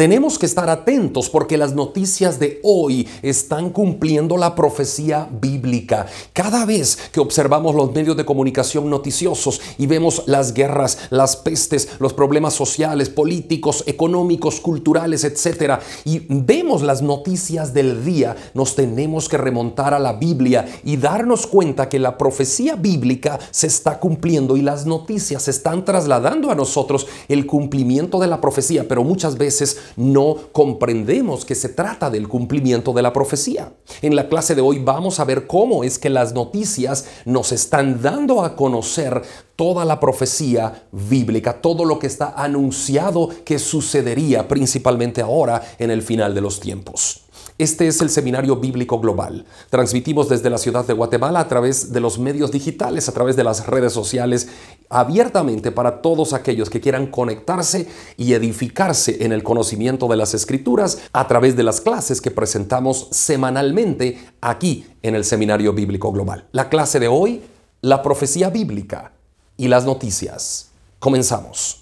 Tenemos que estar atentos porque las noticias de hoy están cumpliendo la profecía bíblica. Cada vez que observamos los medios de comunicación noticiosos y vemos las guerras, las pestes, los problemas sociales, políticos, económicos, culturales, etcétera, y vemos las noticias del día, nos tenemos que remontar a la Biblia y darnos cuenta que la profecía bíblica se está cumpliendo y las noticias están trasladando a nosotros el cumplimiento de la profecía, pero muchas veces no comprendemos que se trata del cumplimiento de la profecía. En la clase de hoy vamos a ver cómo es que las noticias nos están dando a conocer toda la profecía bíblica, todo lo que está anunciado que sucedería principalmente ahora en el final de los tiempos. Este es el Seminario Bíblico Global. Transmitimos desde la ciudad de Guatemala a través de los medios digitales, a través de las redes sociales, abiertamente para todos aquellos que quieran conectarse y edificarse en el conocimiento de las escrituras a través de las clases que presentamos semanalmente aquí en el Seminario Bíblico Global. La clase de hoy, la profecía bíblica y las noticias. Comenzamos.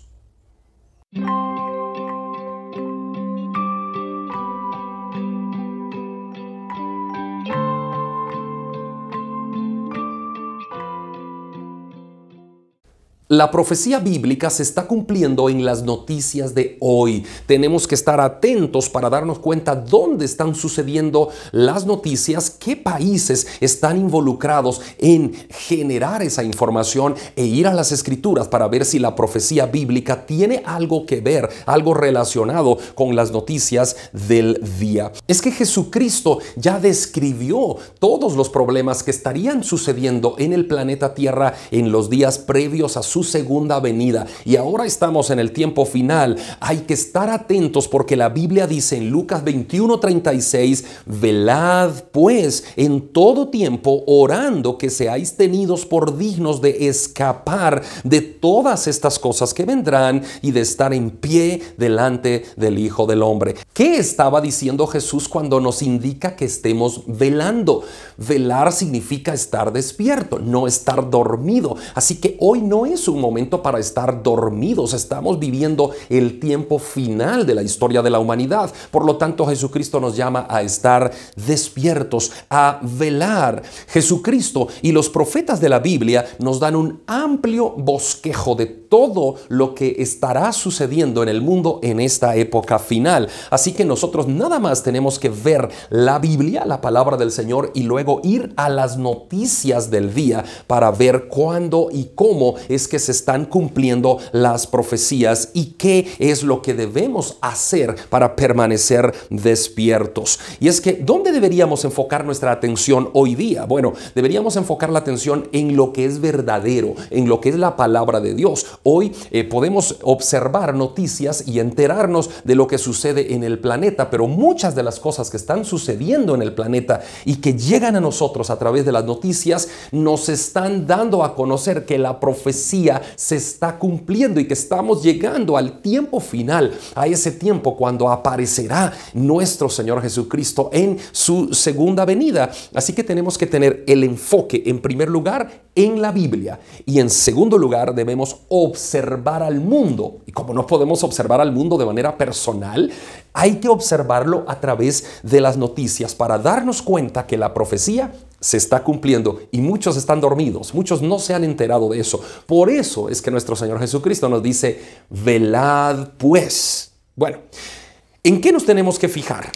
La profecía bíblica se está cumpliendo en las noticias de hoy. Tenemos que estar atentos para darnos cuenta dónde están sucediendo las noticias, qué países están involucrados en generar esa información e ir a las escrituras para ver si la profecía bíblica tiene algo que ver, algo relacionado con las noticias del día. Es que Jesucristo ya describió todos los problemas que estarían sucediendo en el planeta Tierra en los días previos a su segunda venida. Y ahora estamos en el tiempo final. Hay que estar atentos porque la Biblia dice en Lucas 21:36, velad pues en todo tiempo orando que seáis tenidos por dignos de escapar de todas estas cosas que vendrán y de estar en pie delante del Hijo del Hombre. ¿Qué estaba diciendo Jesús cuando nos indica que estemos velando? Velar significa estar despierto, no estar dormido. Así que hoy no es un momento para estar dormidos. Estamos viviendo el tiempo final de la historia de la humanidad. Por lo tanto, Jesucristo nos llama a estar despiertos, a velar. Jesucristo y los profetas de la Biblia nos dan un amplio bosquejo de todo lo que estará sucediendo en el mundo en esta época final. Así que nosotros nada más tenemos que ver la Biblia, la palabra del Señor, y luego ir a las noticias del día para ver cuándo y cómo es que se están cumpliendo las profecías y qué es lo que debemos hacer para permanecer despiertos. Y es que, ¿dónde deberíamos enfocar nuestra atención hoy día? Bueno, deberíamos enfocar la atención en lo que es verdadero, en lo que es la palabra de Dios. Hoy eh, podemos observar noticias y enterarnos de lo que sucede en el planeta, pero muchas de las cosas que están sucediendo en el planeta y que llegan a nosotros a través de las noticias nos están dando a conocer que la profecía se está cumpliendo y que estamos llegando al tiempo final, a ese tiempo cuando aparecerá nuestro Señor Jesucristo en su segunda venida. Así que tenemos que tener el enfoque en primer lugar en la Biblia y en segundo lugar debemos observar al mundo. Y como no podemos observar al mundo de manera personal, hay que observarlo a través de las noticias para darnos cuenta que la profecía se está cumpliendo y muchos están dormidos, muchos no se han enterado de eso. Por eso es que nuestro Señor Jesucristo nos dice, velad pues. Bueno, ¿en qué nos tenemos que fijar?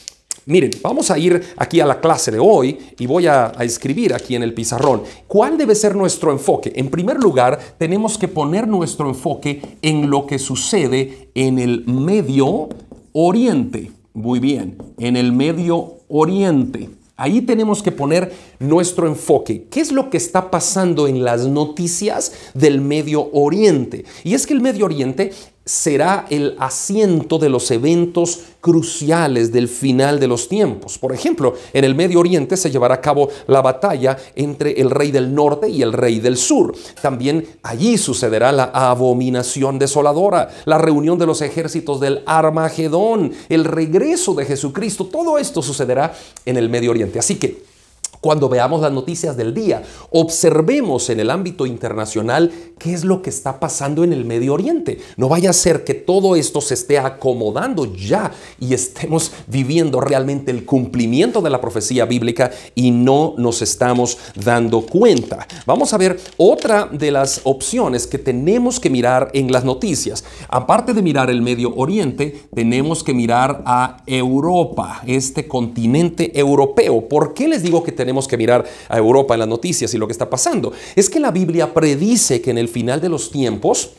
Miren, vamos a ir aquí a la clase de hoy y voy a, escribir aquí en el pizarrón cuál debe ser nuestro enfoque. En primer lugar, tenemos que poner nuestro enfoque en lo que sucede en el Medio Oriente. Muy bien, en el Medio Oriente. Ahí tenemos que poner nuestro enfoque. ¿Qué es lo que está pasando en las noticias del Medio Oriente? Y es que el Medio Oriente será el asiento de los eventos cruciales del final de los tiempos. Por ejemplo, en el Medio Oriente se llevará a cabo la batalla entre el rey del norte y el rey del sur. También allí sucederá la abominación desoladora, la reunión de los ejércitos del Armagedón, el regreso de Jesucristo. Todo esto sucederá en el Medio Oriente. Así que cuando veamos las noticias del día. Observemos en el ámbito internacional qué es lo que está pasando en el Medio Oriente. No vaya a ser que todo esto se esté acomodando ya y estemos viviendo realmente el cumplimiento de la profecía bíblica y no nos estamos dando cuenta. Vamos a ver otra de las opciones que tenemos que mirar en las noticias. Aparte de mirar el Medio Oriente, tenemos que mirar a Europa, este continente europeo. ¿Por qué les digo que tenemos tenemos que mirar a Europa en las noticias y lo que está pasando. Es que la Biblia predice que en el final de los tiempos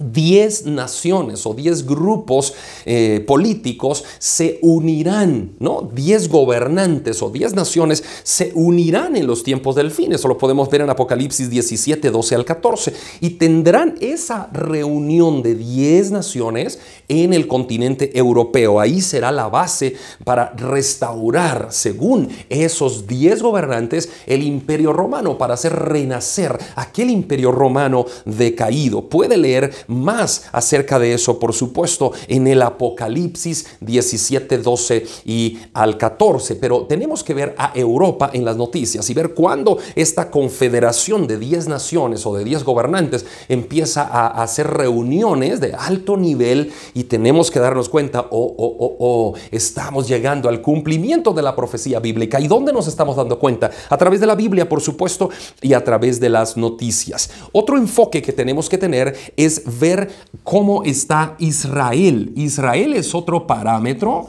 10 naciones o 10 grupos eh, políticos se unirán, ¿no? 10 gobernantes o 10 naciones se unirán en los tiempos del fin. Eso lo podemos ver en Apocalipsis 17, 12 al 14. Y tendrán esa reunión de 10 naciones en el continente europeo. Ahí será la base para restaurar, según esos 10 gobernantes, el imperio romano, para hacer renacer aquel imperio romano decaído. Puede leer más acerca de eso, por supuesto, en el Apocalipsis 17, 12 y al 14. Pero tenemos que ver a Europa en las noticias y ver cuándo esta confederación de 10 naciones o de 10 gobernantes empieza a hacer reuniones de alto nivel y tenemos que darnos cuenta, oh, oh, oh, oh, estamos llegando al cumplimiento de la profecía bíblica. ¿Y dónde nos estamos dando cuenta? A través de la Biblia, por supuesto, y a través de las noticias. Otro enfoque que tenemos que tener es ver cómo está Israel. Israel es otro parámetro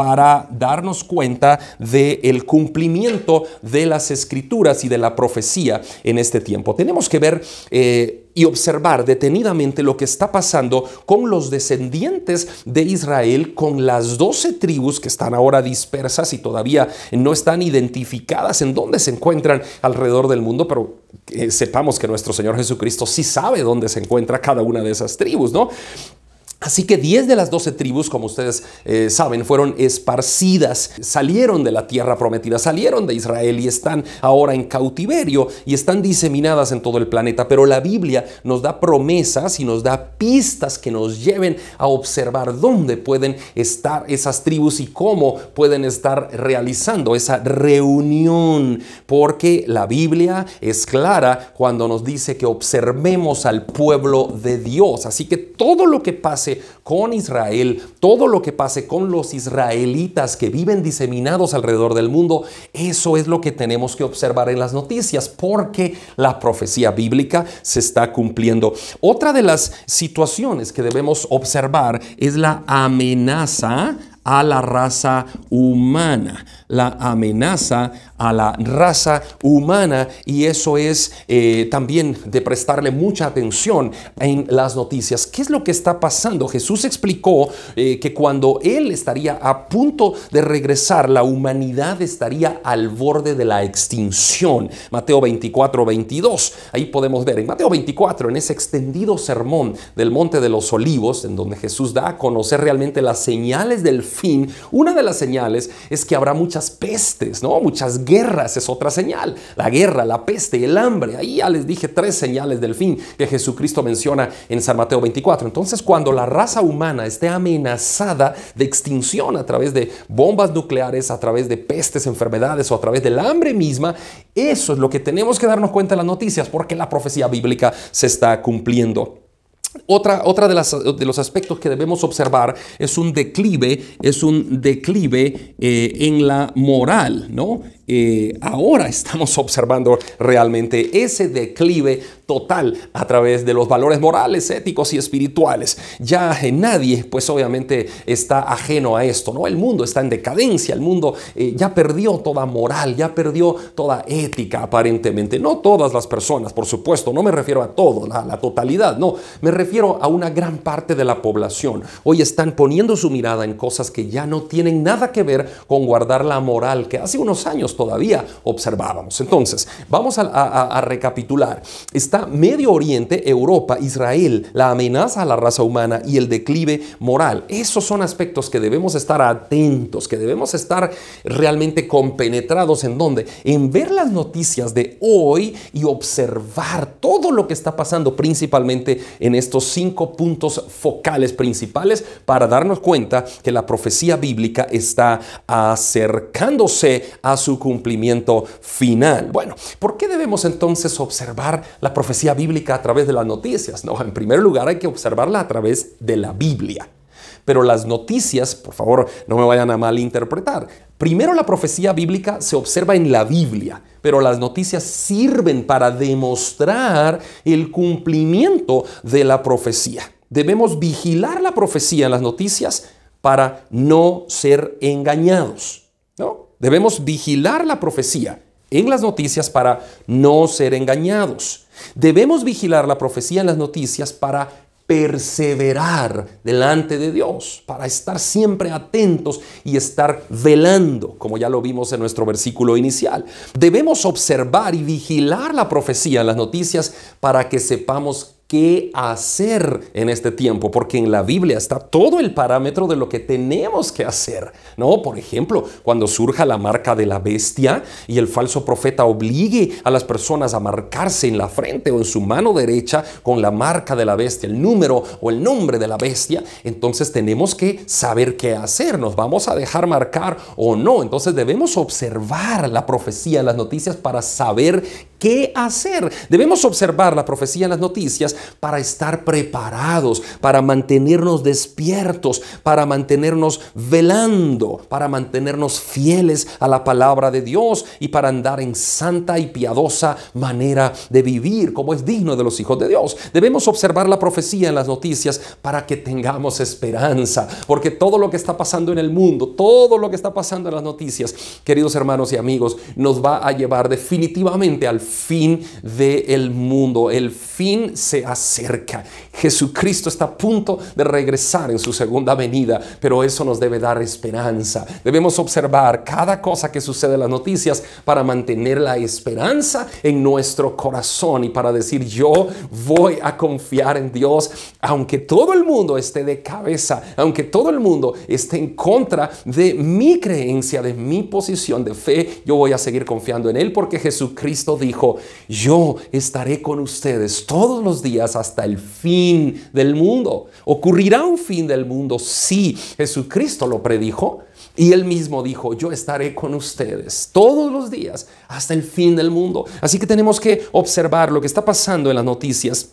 para darnos cuenta del cumplimiento de las escrituras y de la profecía en este tiempo. Tenemos que ver... Eh, y observar detenidamente lo que está pasando con los descendientes de Israel, con las doce tribus que están ahora dispersas y todavía no están identificadas en dónde se encuentran alrededor del mundo, pero eh, sepamos que nuestro Señor Jesucristo sí sabe dónde se encuentra cada una de esas tribus, ¿no? Así que 10 de las 12 tribus, como ustedes eh, saben, fueron esparcidas, salieron de la tierra prometida, salieron de Israel y están ahora en cautiverio y están diseminadas en todo el planeta. Pero la Biblia nos da promesas y nos da pistas que nos lleven a observar dónde pueden estar esas tribus y cómo pueden estar realizando esa reunión. Porque la Biblia es clara cuando nos dice que observemos al pueblo de Dios. Así que todo lo que pase con Israel, todo lo que pase con los israelitas que viven diseminados alrededor del mundo, eso es lo que tenemos que observar en las noticias, porque la profecía bíblica se está cumpliendo. Otra de las situaciones que debemos observar es la amenaza a la raza humana la amenaza a la raza humana y eso es eh, también de prestarle mucha atención en las noticias. ¿Qué es lo que está pasando? Jesús explicó eh, que cuando Él estaría a punto de regresar, la humanidad estaría al borde de la extinción. Mateo 24, 22. Ahí podemos ver en Mateo 24, en ese extendido sermón del Monte de los Olivos, en donde Jesús da a conocer realmente las señales del fin, una de las señales es que habrá muchas pestes, ¿no? Muchas guerras es otra señal. La guerra, la peste, el hambre. Ahí ya les dije tres señales del fin que Jesucristo menciona en San Mateo 24. Entonces, cuando la raza humana esté amenazada de extinción a través de bombas nucleares, a través de pestes, enfermedades o a través del hambre misma, eso es lo que tenemos que darnos cuenta en las noticias porque la profecía bíblica se está cumpliendo. Otra, de, los aspectos que debemos observar es un declive, es un declive eh, en la moral, ¿no? Eh, ahora estamos observando realmente ese declive total a través de los valores morales, éticos y espirituales. Ya nadie, pues obviamente, está ajeno a esto, ¿no? El mundo está en decadencia, el mundo eh, ya perdió toda moral, ya perdió toda ética aparentemente. No todas las personas, por supuesto, no me refiero a todo, la totalidad, no, me refiero a una gran parte de la población. Hoy están poniendo su mirada en cosas que ya no tienen nada que ver con guardar la moral que hace unos años todavía observábamos. Entonces, vamos a, recapitular. Está Medio Oriente, Europa, Israel, la amenaza a la raza humana y el declive moral. Esos son aspectos que debemos estar atentos, que debemos estar realmente compenetrados en dónde, en ver las noticias de hoy y observar todo lo que está pasando principalmente en estos cinco puntos focales principales para darnos cuenta que la profecía bíblica está acercándose a su cumplimiento final. Bueno, ¿por qué debemos entonces observar la profecía bíblica a través de las noticias? No, en primer lugar hay que observarla a través de la Biblia. Pero las noticias, por favor, no me vayan a malinterpretar. Primero la profecía bíblica se observa en la Biblia, pero las noticias sirven para demostrar el cumplimiento de la profecía. Debemos vigilar la profecía en las noticias para no ser engañados. ¿no? Debemos vigilar la profecía en las noticias para no ser engañados. Debemos vigilar la profecía en las noticias para perseverar delante de Dios, para estar siempre atentos y estar velando, como ya lo vimos en nuestro versículo inicial. Debemos observar y vigilar la profecía en las noticias para que sepamos qué hacer en este tiempo, porque en la Biblia está todo el parámetro de lo que tenemos que hacer, ¿no? Por ejemplo, cuando surja la marca de la bestia y el falso profeta obligue a las personas a marcarse en la frente o en su mano derecha con la marca de la bestia, el número o el nombre de la bestia, entonces tenemos que saber qué hacer, nos vamos a dejar marcar o no, entonces debemos observar la profecía, las noticias para saber qué hacer. Debemos observar la profecía en las noticias para estar preparados, para mantenernos despiertos, para mantenernos velando, para mantenernos fieles a la palabra de Dios y para andar en santa y piadosa manera de vivir, como es digno de los hijos de Dios. Debemos observar la profecía en las noticias para que tengamos esperanza, porque todo lo que está pasando en el mundo, todo lo que está pasando en las noticias, queridos hermanos y amigos, nos va a llevar definitivamente al fin del mundo. El fin se acerca. Jesucristo está a punto de regresar en su segunda venida, pero eso nos debe dar esperanza. Debemos observar cada cosa que sucede en las noticias para mantener la esperanza en nuestro corazón y para decir yo voy a confiar en Dios, aunque todo el mundo esté de cabeza, aunque todo el mundo esté en contra de mi creencia, de mi posición de fe, yo voy a seguir confiando en Él porque Jesucristo dijo, yo estaré con ustedes todos los días hasta el fin del mundo. ¿Ocurrirá un fin del mundo? Sí, Jesucristo lo predijo. Y él mismo dijo, yo estaré con ustedes todos los días hasta el fin del mundo. Así que tenemos que observar lo que está pasando en las noticias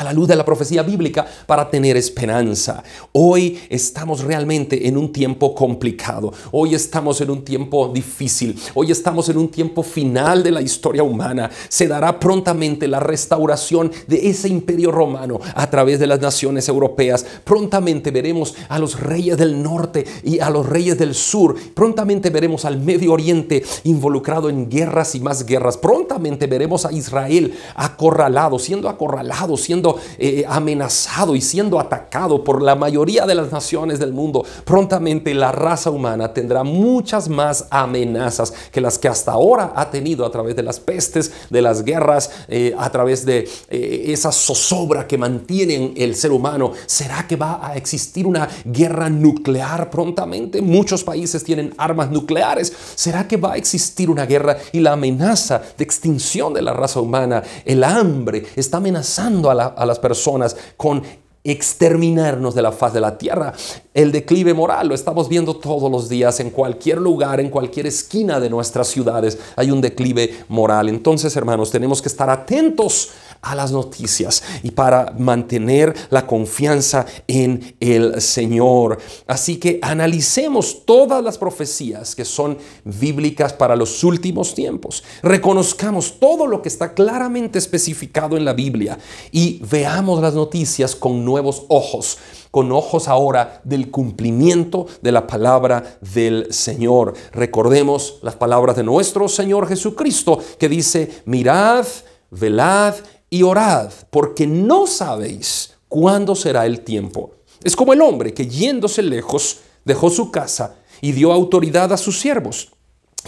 a la luz de la profecía bíblica para tener esperanza. Hoy estamos realmente en un tiempo complicado, hoy estamos en un tiempo difícil, hoy estamos en un tiempo final de la historia humana. Se dará prontamente la restauración de ese imperio romano a través de las naciones europeas. Prontamente veremos a los reyes del norte y a los reyes del sur. Prontamente veremos al Medio Oriente involucrado en guerras y más guerras. Prontamente veremos a Israel acorralado, siendo acorralado, siendo eh, eh, amenazado y siendo atacado por la mayoría de las naciones del mundo, prontamente la raza humana tendrá muchas más amenazas que las que hasta ahora ha tenido a través de las pestes, de las guerras, eh, a través de esa zozobra que mantienen el ser humano. ¿Será que va a existir una guerra nuclear prontamente? Muchos países tienen armas nucleares. ¿Será que va a existir una guerra y la amenaza de extinción de la raza humana, el hambre, está amenazando a la, a las personas con exterminarnos de la faz de la tierra. El declive moral lo estamos viendo todos los días, en cualquier lugar, en cualquier esquina de nuestras ciudades hay un declive moral. Entonces, hermanos, tenemos que estar atentos a las noticias y para mantener la confianza en el Señor. Así que analicemos todas las profecías que son bíblicas para los últimos tiempos. Reconozcamos todo lo que está claramente especificado en la Biblia y veamos las noticias con nuevos ojos, con ojos ahora del cumplimiento de la palabra del Señor. Recordemos las palabras de nuestro Señor Jesucristo que dice, mirad, velad y orad, porque no sabéis cuándo será el tiempo. Es como el hombre que yéndose lejos dejó su casa y dio autoridad a sus siervos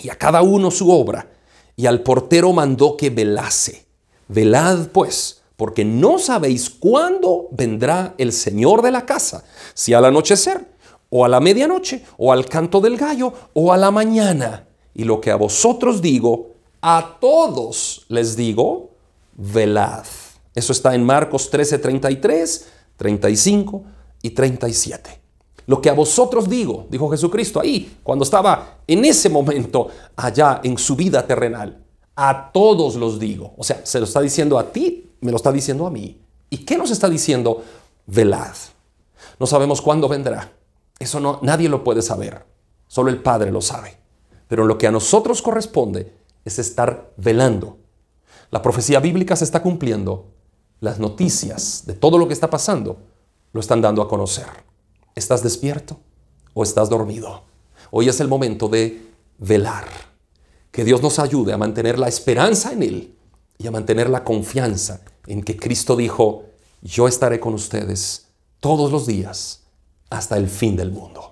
y a cada uno su obra, y al portero mandó que velase. Velad pues porque no sabéis cuándo vendrá el Señor de la casa, si al anochecer, o a la medianoche, o al canto del gallo, o a la mañana. Y lo que a vosotros digo, a todos les digo, velad. Eso está en Marcos 13, 33, 35 y 37. Lo que a vosotros digo, dijo Jesucristo ahí, cuando estaba en ese momento allá en su vida terrenal, a todos los digo. O sea, se lo está diciendo a ti me lo está diciendo a mí. ¿Y qué nos está diciendo? Velad. No sabemos cuándo vendrá. Eso no, nadie lo puede saber. Solo el Padre lo sabe. Pero lo que a nosotros corresponde es estar velando. La profecía bíblica se está cumpliendo. Las noticias de todo lo que está pasando lo están dando a conocer. ¿Estás despierto o estás dormido? Hoy es el momento de velar. Que Dios nos ayude a mantener la esperanza en Él y a mantener la confianza en que Cristo dijo, yo estaré con ustedes todos los días hasta el fin del mundo.